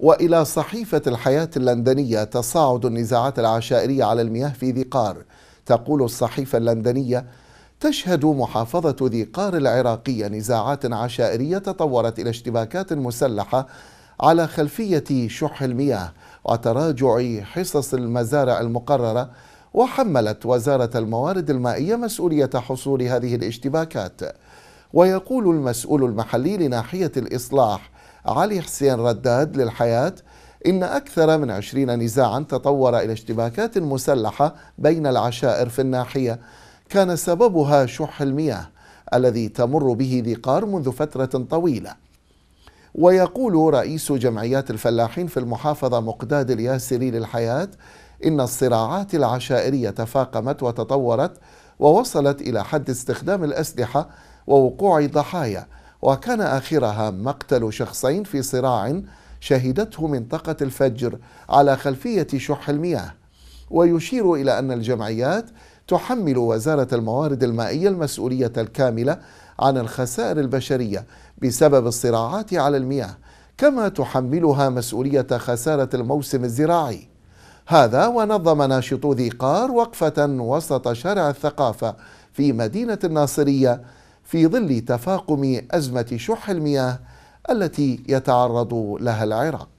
وإلى صحيفة الحياة اللندنية تصاعد النزاعات العشائرية على المياه في ذي قار تقول الصحيفة اللندنية تشهد محافظة ذي قار العراقية نزاعات عشائرية تطورت إلى اشتباكات مسلحة على خلفية شح المياه وتراجع حصص المزارع المقررة وحملت وزارة الموارد المائية مسؤولية حصول هذه الاشتباكات ويقول المسؤول المحلي لناحية الإصلاح علي حسين رداد للحياة إن أكثر من عشرين نزاعا تطور إلى اشتباكات مسلحة بين العشائر في الناحية كان سببها شح المياه الذي تمر به ذي قار منذ فترة طويلة ويقول رئيس جمعيات الفلاحين في المحافظة مقداد الياسري للحياة إن الصراعات العشائرية تفاقمت وتطورت ووصلت إلى حد استخدام الأسلحة ووقوع ضحايا وكان آخرها مقتل شخصين في صراع شهدته منطقة الفجر على خلفية شح المياه ويشير إلى أن الجمعيات تحمل وزارة الموارد المائية المسؤولية الكاملة عن الخسائر البشرية بسبب الصراعات على المياه كما تحملها مسؤولية خسارة الموسم الزراعي هذا ونظم ناشطو ذي قار وقفة وسط شارع الثقافة في مدينة الناصرية في ظل تفاقم ازمه شح المياه التي يتعرض لها العراق